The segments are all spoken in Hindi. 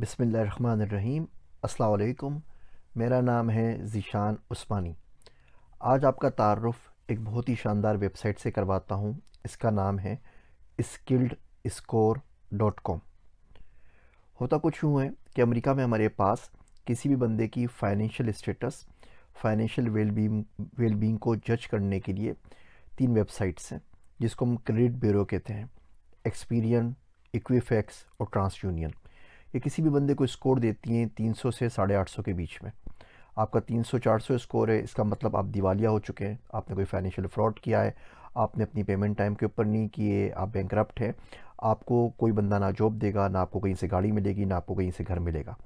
बसमीम अस्सलाम मेरा नाम है ज़ीशान उस्मानी आज आपका तारफ़ एक बहुत ही शानदार वेबसाइट से करवाता हूँ इसका नाम है इस्किल्ड इस्कोर डॉट कॉम होता कुछ यूँ है कि अमेरिका में हमारे पास किसी भी बंदे की financial status financial wellbeing wellbeing को जज करने के लिए तीन वेबसाइट्स हैं जिसको हम क्रेडिट ब्यूरो कहते हैं एक्सपीरियन इक्विफैक्स और ट्रांस यूनियन ये किसी भी बंदे को स्कोर देती हैं 300 से साढ़े आठ के बीच में आपका 300-400 स्कोर है इसका मतलब आप दिवालिया हो चुके हैं आपने कोई फाइनेंशियल फ्रॉड किया है आपने अपनी पेमेंट टाइम के ऊपर नहीं किए आप बैंक हैं आपको कोई बंदा ना जॉब देगा ना आपको कहीं से गाड़ी मिलेगी ना आपको कहीं से घर मिलेगा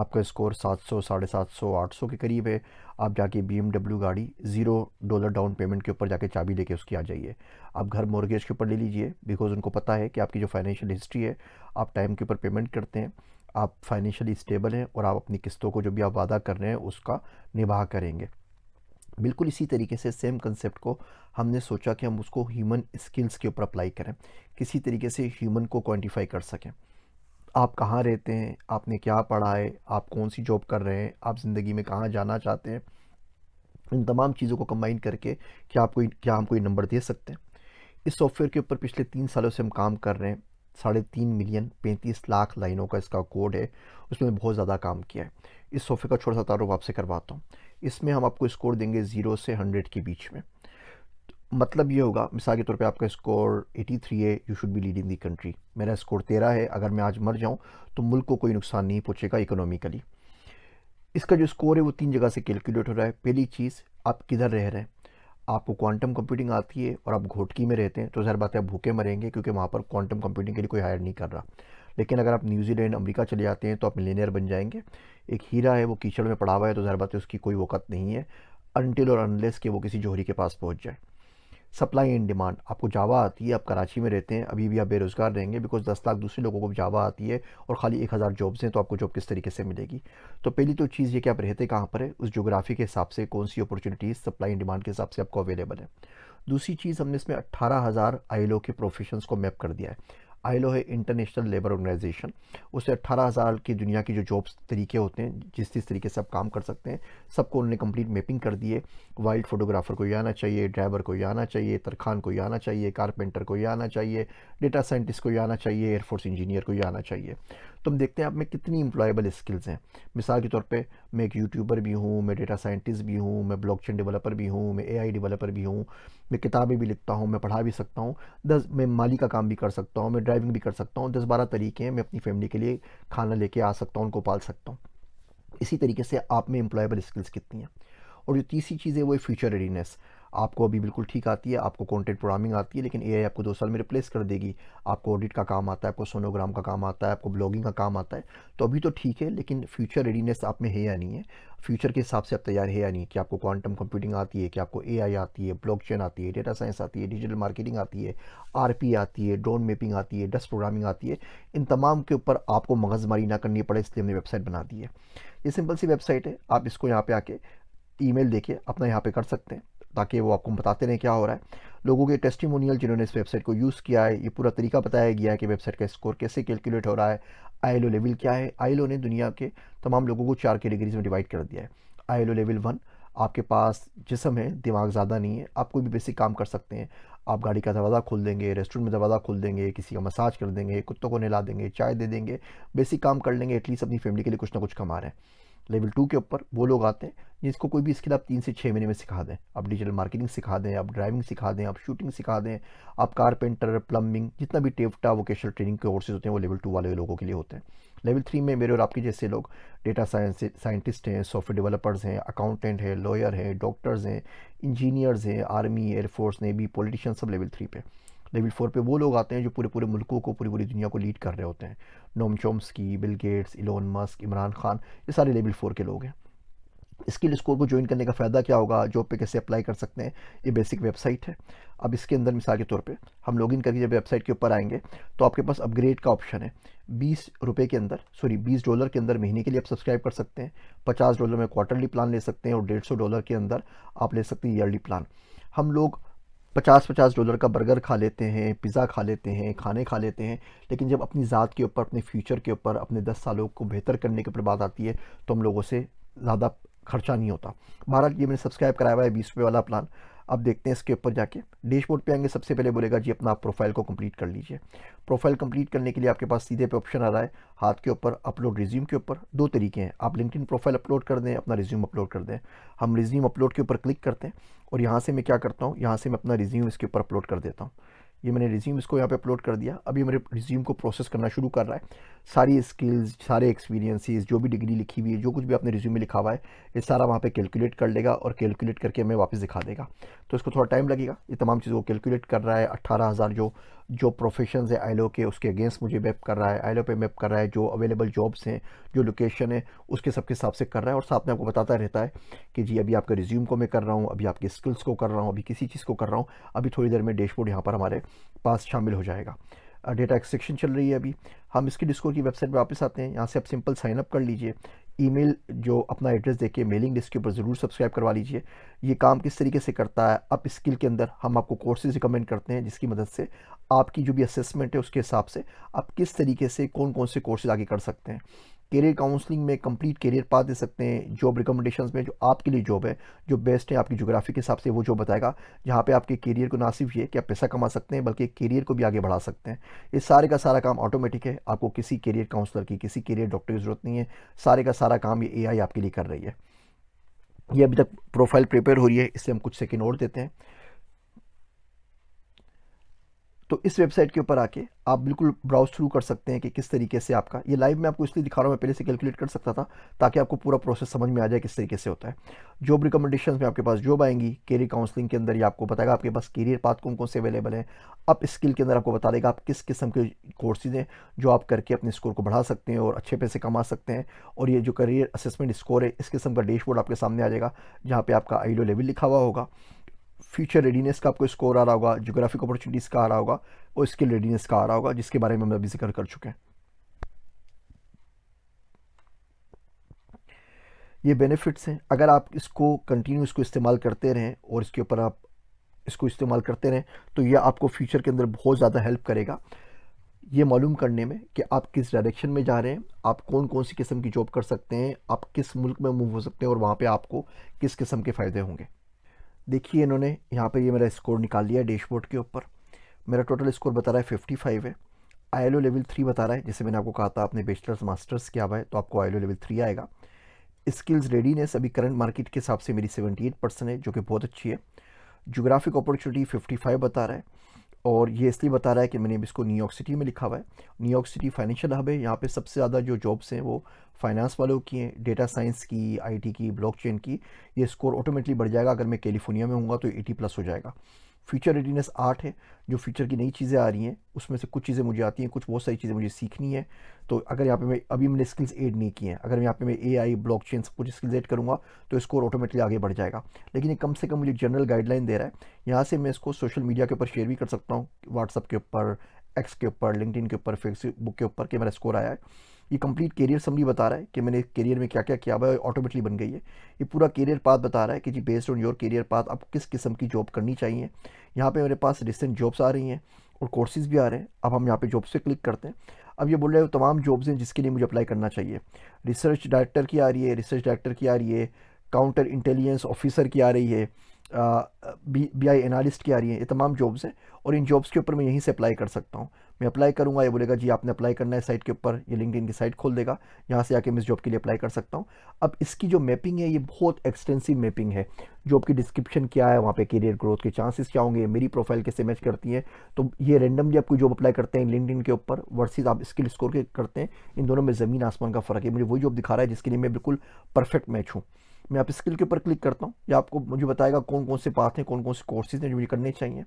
आपका स्कोर 700 साढ़े सात सौ आठ सौ के करीब है आप जाके बी गाड़ी ज़ीरो डॉलर डाउन पेमेंट के ऊपर जाके चाबी लेके उसकी आ जाइए आप घर मॉर्गेज के ऊपर ले लीजिए बिकॉज उनको पता है कि आपकी जो फाइनेंशियल हिस्ट्री है आप टाइम के ऊपर पेमेंट करते हैं आप फाइनेंशियली स्टेबल हैं और आप अपनी किस्तों को जो भी आप वादा कर रहे हैं उसका निभा करेंगे बिल्कुल इसी तरीके से सेम कंसेप्ट को हमने सोचा कि हम उसको ह्यूमन स्किल्स के ऊपर अप्लाई करें किसी तरीके से ह्यूमन को क्वान्टिफाई कर सकें आप कहाँ रहते हैं आपने क्या पढ़ा है आप कौन सी जॉब कर रहे हैं आप ज़िंदगी में कहाँ जाना चाहते हैं इन तमाम चीज़ों को कंबाइन करके क्या आप कोई क्या हम कोई नंबर दे सकते हैं इस सॉफ्टवेयर के ऊपर पिछले तीन सालों से हम काम कर रहे हैं साढ़े तीन मिलियन पैंतीस लाख लाइनों का इसका कोड है उसमें बहुत ज़्यादा काम किया है इस सोफ़े का छोटा सा तारुफ आपसे करवाता हूँ इसमें हम आपको स्कोर देंगे ज़ीरो से हंड्रेड के बीच में मतलब ये होगा मिसाल के तौर पे आपका स्कोर 83 है you should be leading the country मेरा स्कोर तेरह है अगर मैं आज मर जाऊँ तो मुल्क को कोई नुकसान नहीं पहुँचेगा इकोनॉमिकली इसका जो स्कोर है वो तीन जगह से कैलकुलेट हो रहा है पहली चीज़ आप किधर रह रहे हैं आपको क्वांटम कंप्यूटिंग आती है और आप घोटकी में रहते हैं तो जहर बात है आप भूखे मरेंगे क्योंकि वहाँ पर क्वांटम कंप्यूटिंग के लिए कोई हायर नहीं कर रहा लेकिन अगर आप न्यूजीलैंड अमेरिका चले जाते हैं तो आप मिलेनियर बन जाएंगे एक हीरा है वो कीचड़ में पड़ा हुआ है तो ज़ाहिर बात है उसकी कोई वक़्त नहीं है अनटिल और अनलेस के वो किसी जोहरी के पास पहुँच जाए सप्लाई एंड डिमांड आपको जावा आती है आप कराची में रहते हैं अभी भी आप बेरोज़गार रहेंगे बिकॉज दस लाख दूसरे लोगों को जावा आती है और खाली एक हज़ार जॉब्स हैं तो आपको जॉब किस तरीके से मिलेगी तो पहली तो चीज़ ये कि आप रहते कहाँ पर है उस जोग्राफी के हिसाब से कौन सी अपॉर्चुनिटीज़ सप्लाई एंड डिमांड के हिसाब से आपको अवेलेबल है दूसरी चीज़ हमने इसमें अट्ठारह हज़ार आई के प्रोफेशन को मैप कर दिया है आइलो है इंटरनेशनल लेबर ऑर्गेनाइजेशन उसे अट्ठारह हज़ार की दुनिया की जो जॉब्स तरीके होते हैं जिस जिस तरीके से आप काम कर सकते हैं सबको उन्होंने कंप्लीट मैपिंग कर दिए वाइल्ड फोटोग्राफर को ये आना चाहिए ड्राइवर को ये आना चाहिए तरखान को ये आना चाहिए कारपेंटर को ये आना चाहिए डेटा साइंटिस्ट को ये आना चाहिए एयरफोर्स इंजीनियर को ये आना चाहिए तो हम देखते हैं आप में कितनी इंप्लॉयबल स्किल्स हैं मिसाल के तौर पे मैं एक यूट्यूबर भी हूँ मैं डेटा साइंटिस्ट भी हूँ मैं ब्लॉकचेन डेवलपर भी हूँ मैं एआई डेवलपर भी हूँ मैं किताबें भी लिखता हूँ मैं पढ़ा भी सकता हूँ दस मैं माली का काम भी कर सकता हूँ मैं ड्राइवर ड्राइविंग भी कर सकता हूँ दस बारह तरीके हैं मैं अपनी फैमिली के लिए खाना लेके आ सकता हूँ उनको पाल सकता हूँ इसी तरीके से आप में एम्प्लॉयबल स्किल्स कितनी हैं और जो तीसरी चीज़ है वो है फ्यूचर रेडीनेस आपको अभी बिल्कुल ठीक आती है आपको कॉन्टेंट प्रोग्रामिंग आती है लेकिन ए आपको दो साल में रिप्लेस कर देगी आपको ऑडिट का काम आता है आपको सोनोग्राम का काम आता है आपको ब्लॉगिंग का काम आता है तो अभी तो ठीक है लेकिन फ्यूचर रेडीनेस आप में है या नहीं है फ्यूचर के हिसाब से आप तैयार है या नहीं कि आपको क्वांटम कंप्यूटिंग आती है कि आपको एआई आती है ब्लॉकचेन आती है डेटा साइंस आती है डिजिटल मार्केटिंग आती है आरपी आती है ड्रोन मैपिंग आती है डस्ट प्रोग्रामिंग आती है इन तमाम के ऊपर आपको मगजमारी ना करनी पड़े इसलिए हमने वेबसाइट बना दी है ये सिंपल सी वेबसाइट है आप इसको यहाँ पर आके ई देके अपना यहाँ पर कर सकते हैं ताकि वो आपको बताते रहें क्या हो रहा है लोगों के टेस्टिमोनियल जिन्होंने इस वेबसाइट को यूज़ किया है ये पूरा तरीका बताया गया है कि वेबसाइट का स्कोर कैसे कैलकुलेट हो रहा है आई लेवल क्या है आई ने दुनिया के तमाम लोगों को चार कैटेगरीज में डिवाइड कर दिया है आई लेवल वन आपके पास जिसम है दिमाग ज़्यादा नहीं है आप कोई भी बेसिक काम कर सकते हैं आप गाड़ी का दरवाज़ा खोल देंगे रेस्टोरेंट में दरवाज़ा खोल देंगे किसी का मसाज कर देंगे कुत्तों को नहला देंगे चाय दे देंगे बेसिक काम कर लेंगे एटलीस्ट अपनी फैमिली के लिए कुछ ना कुछ कमा रहे हैं लेवल टू के ऊपर वो लोग आते हैं जिसको कोई भी स्किल आप तीन से छः महीने में सिखा दें आप डिजिटल मार्केटिंग सिखा दें आप ड्राइविंग सिखा दें आप शूटिंग सिखा दें आप कारपेंटर प्लम्बिंग जितना भी टेफ्टा वोकेशनल ट्रेनिंग के कोर्सेज होते हैं वो लेवल टू वाले लोगों के लिए होते हैं लेवल थ्री में मेरे और आपके जैसे लोग डेटा साइंस साइंटिस्ट हैं सॉफ्टवेयर डेवलपर्स हैं अकाउंटेंट हैं लॉयर हैं डॉक्टर्स हैं इंजीनियर्स हैं आर्मी एयरफोर्स नेवी पॉलिटिशियन सब लेवल थ्री पे लेवल फोर पे वो लोग आते हैं जो पूरे पूरे मुल्कों को पूरी पूरी दुनिया को लीड कर रहे होते हैं Noam Chomsky Bill Gates Elon Musk Imran Khan ये सारे लेवल फोर के लोग हैं स्किल स्कोर को ज्वाइन करने का फ़ायदा क्या होगा जॉब पे कैसे अप्लाई कर सकते हैं ये बेसिक वेबसाइट है अब इसके अंदर मिसाल के तौर पे हम लॉगिन करके जब वेबसाइट के ऊपर आएंगे तो आपके पास अपग्रेड का ऑप्शन है बीस रुपये के अंदर सॉरी बीस डॉलर के अंदर महीने के लिए आप सब्सक्राइब कर सकते हैं पचास डॉलर में क्वार्टरली प्लान ले सकते हैं और डेढ़ सौ डॉलर के अंदर आप ले सकते हैं ईयरली प्लान हम लोग पचास पचास डॉलर का बर्गर खा लेते हैं पिज़्ज़ा खा लेते हैं खाने खा लेते हैं लेकिन जब अपनी ज़ात के ऊपर अपने फ्यूचर के ऊपर अपने दस सालों को बेहतर करने के ऊपर बात आती है तो हम लोगों से ज़्यादा खर्चा नहीं होता बहरहाल ये मैंने सब्सक्राइब कराया हुआ है बीस रुपये वाला प्लान अब देखते हैं इसके ऊपर जाके डैशबोर्ड पे आएंगे सबसे पहले बोलेगा जी अपना आप प्रोफाइल को कंप्लीट कर लीजिए प्रोफाइल कंप्लीट करने के लिए आपके पास सीधे पे ऑप्शन आ रहा है हाथ के ऊपर अपलोड रिज्यूम के ऊपर दो तरीके हैं आप लिंकड प्रोफाइल अपलोड कर दें अपना रिज्यूम अपलोड कर दें हम रिज्यूम अपलोड के ऊपर क्लिक करते हैं और यहाँ से मैं क्या करता हूँ यहाँ से मैं अपना रिज्यूम इसके ऊपर अपलोड कर देता हूँ ये मैंने रिज्यूम इसको यहाँ पे अपलोड कर दिया अभी मेरे रिज्यूम को प्रोसेस करना शुरू कर रहा है सारी स्किल्स सारे एक्सपीरियंसेस जो भी डिग्री लिखी हुई है जो कुछ भी आपने रिज्यूम में लिखा हुआ है ये सारा वहाँ पे कैलकुलेट कर लेगा और कैलकुलेट करके हमें वापस दिखा देगा तो इसको थोड़ा टाइम लगेगा ये तमाम चीज़ों को कैलकुलेट कर रहा है अट्ठारह जो जो प्रोफेशन है आईलो के उसके अगेंस्ट मुझे मैप कर रहा है आईलो पे मैप कर रहा है जो अवेलेबल जॉब्स हैं जो लोकेशन है उसके सबके हिसाब से कर रहा है और साथ में आपको बताता रहता है कि जी अभी आपके रिज्यूम को मैं कर रहा हूँ अभी आपके स्किल्स को कर रहा हूँ अभी किसी चीज़ को कर रहा हूँ अभी थोड़ी देर में डैशबोर्ड यहाँ पर हमारे पास शामिल हो जाएगा डेटा एक्सेक्शन चल रही है अभी हम इसकी डिस्कोर की वेबसाइट पर वापस आते हैं यहाँ से आप सिंपल साइनअप कर लीजिए ईमेल जो अपना एड्रेस देके मेलिंग लिस्ट के ऊपर ज़रूर सब्सक्राइब करवा लीजिए ये काम किस तरीके से करता है अप स्किल के अंदर हम आपको कोर्सेज रिकमेंड करते हैं जिसकी मदद से आपकी जो भी असेसमेंट है उसके हिसाब से आप किस तरीके से कौन कौन से कोर्सेज आगे कर सकते हैं करियर काउंसलिंग में कंप्लीट करियर पा दे सकते हैं जॉब रिकमेंडेशन में जो आपके लिए जॉब है जो बेस्ट है आपकी जोग्राफी के हिसाब से वो जॉब बताएगा जहाँ पे आपके करियर को ना सिर्फ ये कि आप पैसा कमा सकते हैं बल्कि करियर को भी आगे बढ़ा सकते हैं इस सारे का सारा काम ऑटोमेटिक है आपको किसी करियर काउंसलर की किसी करियर डॉक्टर की ज़रूरत नहीं है सारे का सारा काम ये ए आपके लिए कर रही है ये अभी तक प्रोफाइल प्रिपेयर हो रही है इससे हम कुछ सेकेंड और देते हैं तो इस वेबसाइट के ऊपर आके आप बिल्कुल ब्राउज थ्रू कर सकते हैं कि किस तरीके से आपका ये लाइव में आपको इसलिए दिखा रहा हूँ मैं पहले से कैलकुलेट कर सकता था ताकि आपको पूरा प्रोसेस समझ में आ जाए किस तरीके से होता है जॉब रिकमेंडेशन में आपके पास जॉब आएंगी कैरियर काउंसलिंग के अंदर ये आपको बताएगा आपके पास केरियर पाथ कौन कौन से अवेलेबल हैं आप स्किल के अंदर आपको बता देगा आप किस किस्म के कोर्सेज हैं जो आप करके अपने स्कोर को बढ़ा सकते हैं और अच्छे पैसे कमा सकते हैं और ये जो करियर असेसमेंट स्कोर है इस किस्म का डैशबोर्ड आपके सामने आ जाएगा जहाँ पर आपका आइडियो लेवल लिखा हुआ होगा फ्यूचर रेडीनेस का आपको स्कोर आ रहा होगा जोग्राफिक अपॉर्चुनिटीज़ का आ रहा होगा और स्किल रेडीनेस का आ रहा होगा जिसके बारे में हम अभी जिक्र कर चुके हैं ये बेनिफिट्स हैं अगर आप इसको कंटिन्यू इसको इस्तेमाल करते रहें और इसके ऊपर आप इसको इस्तेमाल करते रहें तो ये आपको फ्यूचर के अंदर बहुत ज़्यादा हेल्प करेगा ये मालूम करने में कि आप किस डायरेक्शन में जा रहे हैं आप कौन कौन सी किस्म की जॉब कर सकते हैं आप किस मुल्क में मूव हो सकते हैं और वहाँ पे आपको किस किस्म के फ़ायदे होंगे देखिए इन्होंने यहाँ पर ये मेरा स्कोर निकाल लिया डैशबोर्ड के ऊपर मेरा टोटल स्कोर बता रहा है फिफ्टी फाइव है आई लेवल थ्री बता रहा है जैसे मैंने आपको कहा था आपने बैचलर्स मास्टर्स किया हुआ है तो आपको आई लेवल थ्री आएगा स्किल्स रेडीनेस अभी करंट मार्केट के हिसाब से मेरी सेवेंटी एट परसेंट है जो कि बहुत अच्छी है जोग्राफिक अपॉर्चुनिटी फिफ्टी फाइव बता रहा है और ये इसलिए बता रहा है कि मैंने इसको न्यूयॉर्क सिटी में लिखा हुआ है न्यूयॉर्क सिटी फाइनेंशियल हब है यहाँ पे सबसे ज़्यादा जो जॉब्स हैं वो फाइनेंस वालों की हैं डेटा साइंस की आईटी की ब्लॉकचेन की ये स्कोर ऑटोमेटिकली बढ़ जाएगा अगर मैं कैलिफोर्निया में हूँगा तो एटी प्लस हो जाएगा फ्यूचर रेडीनेस आर्ट है जो फ्यूचर की नई चीज़ें आ रही हैं उसमें से कुछ चीज़ें मुझे आती हैं कुछ बहुत सारी चीज़ें मुझे सीखनी है तो अगर यहाँ पे मैं अभी मैंने स्किल्स ऐड नहीं किए हैं अगर यहाँ पे मैं A I blockchain skills स्किल्स ऐड करूँगा तो स्कोर ऑटोमेटिकली आगे बढ़ जाएगा लेकिन ये कम से कम मुझे जनरल गाइडलाइन दे रहा है यहाँ से मैं इसको सोशल मीडिया के ऊपर शेयर भी कर सकता हूँ व्हाट्सअप के ऊपर एक्स के ऊपर लिंकड के ऊपर फेसबुक के ऊपर कि मेरा स्कोर आया है ये कंप्लीट कैरियर समरी बता रहा है कि मैंने कैरियर में क्या क्या किया हुआ है ऑटोमेटिकली बन गई है ये पूरा कैरियर पाथ बता रहा है कि जी based on your career path आप किस किस्म की जॉब करनी चाहिए यहाँ पर मेरे पास रिसेंट जॉब्स आ रही हैं और कोर्सेज भी आ रहे हैं अब हम यहाँ पे जॉब्स पे क्लिक करते हैं अब ये बोल रहे हो तमाम जॉब्स हैं जिसके लिए मुझे अप्लाई करना चाहिए रिसर्च डायरेक्टर की आ रही है रिसर्च डायरेक्टर की आ रही है काउंटर इंटेलिजेंस ऑफिसर की आ रही है बी आई एनालिस्ट की आ रही है ये तमाम जॉब्स हैं और इन जॉब्स के ऊपर मैं यहीं से अप्लाई कर सकता हूँ मैं अप्लाई करूँगा ये बोलेगा जी आपने अप्लाई करना है साइट के ऊपर ये लिंकड की साइट खोल देगा यहाँ से आके मैं इस जॉब के लिए अप्लाई कर सकता हूँ अब इसकी जो मैपिंग है ये बहुत एक्सटेंसिव मैपिंग है जॉब की डिस्क्रिप्शन क्या है वहाँ पे करियर ग्रोथ के चांसेस क्या होंगे मेरी प्रोफाइल कैसे मैच करती है तो ये रेंडमली आपको जॉब अप्लाई करते हैं लिंकड के ऊपर वर्सेज आप स्किल स्कोर के करते हैं इन दोनों में ज़मीन आसमान का फ़र्क है मुझे वही जॉब दिखा रहा है जिसके लिए मैं बिल्कुल परफेक्ट मैच हूँ मैं आप स्किल के ऊपर क्लिक करता हूँ या आपको मुझे बताएगा कौन कौन से पाथ हैं कौन कौन से कोर्सेज हैं जो मुझे करने चाहिए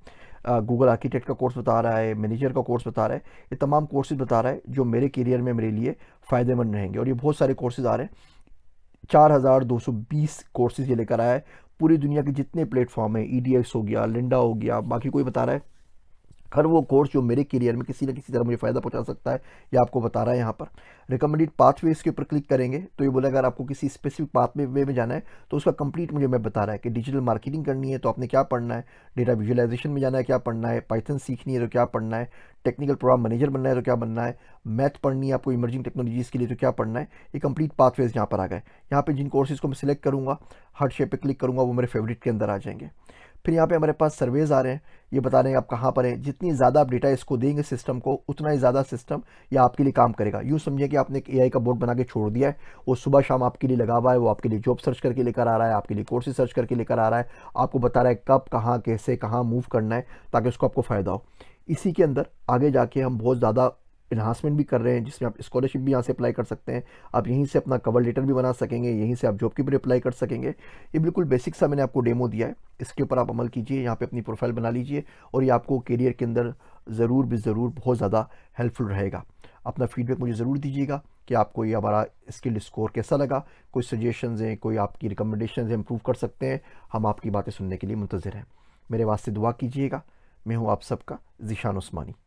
गूगल आर्किटेक्ट का कोर्स बता रहा है मैनेजर का कोर्स बता रहा है ये तमाम कोर्सेज बता रहा है जो मेरे करियर में मेरे लिए फ़ायदेमंद रहेंगे और ये बहुत सारे कोर्सेज आ रहे हैं चार हज़ार दो सौ बीस कोर्सेज ये लेकर आया है पूरी दुनिया के जितने प्लेटफॉर्म हैं ई e हो गया लिंडा हो गया बाकी कोई बता रहा है हर वो कोर्स जो मेरे करियर में किसी ना किसी तरह मुझे फ़ायदा पहुंचा सकता है ये आपको बता रहा है यहाँ पर रिकमेंडेड पाथवेज के ऊपर क्लिक करेंगे तो ये बोला अगर आपको किसी स्पेसिफिक पाथ में वे में जाना है तो उसका कंप्लीट मुझे मैं बता रहा है कि डिजिटल मार्केटिंग करनी है तो आपने क्या पढ़ना है डेटा विजुअलाइजेशन में जाना है क्या पढ़ना है पाइथन सीखनी है तो क्या पढ़ना है टेक्निकल प्रोग्राम मैनेजर बनना है तो क्या बनना है मैथ पढ़नी है आपको इमर्जिंग टेक्नोलॉजीज़ के लिए तो क्या पढ़ना है ये कंप्लीट पाथवेज यहाँ पर आ गए यहाँ पर जिन कोर्सेज़ को मैं सिलेक्ट करूँगा हर शेप पर क्लिक करूँगा वो मेरे फेवरेट के अंदर आ जाएंगे फिर यहाँ पे हमारे पास सर्वेज आ रहे हैं ये बता रहे हैं आप कहाँ पर हैं जितनी ज़्यादा आप डेटा इसको देंगे सिस्टम को उतना ही ज़्यादा सिस्टम ये आपके लिए काम करेगा यूँ समझिए कि आपने एक एआई का बोर्ड बना के छोड़ दिया है वो सुबह शाम आपके लिए लगा हुआ है वो आपके लिए जॉब सर्च करके लेकर आ रहा है आपके लिए कोर्सेज सर्च करके लेकर आ रहा है आपको बता रहा है कब कहाँ कैसे कहाँ मूव करना है ताकि उसको आपको फ़ायदा हो इसी के अंदर आगे जाके हम बहुत ज़्यादा इन्हांसमेंट भी कर रहे हैं जिसमें आप स्कॉलरशिप भी यहाँ से अप्लाई कर सकते हैं आप यहीं से अपना कवर लेटर भी बना सकेंगे यहीं से आप जॉब की भी अप्लाई कर सकेंगे ये बिल्कुल बेसिक सा मैंने आपको डेमो दिया है इसके ऊपर आप अमल कीजिए यहाँ पर अपनी प्रोफाइल बना लीजिए और ये आपको करियर के अंदर ज़रूर भी ज़रूर बहुत ज़्यादा हेल्पफुल रहेगा अपना फीडबैक मुझे ज़रूर दीजिएगा कि आपको ये हमारा स्किल स्कोर कैसा लगा कोई सजेशन हैं कोई आपकी रिकमेंडेशन हैं इम्प्रूव कर सकते हैं हम आपकी बातें सुनने के लिए मुंतज़र हैं मेरे वास्ते दुआ कीजिएगा मैं हूँ आप सबका जिशान उस्मानी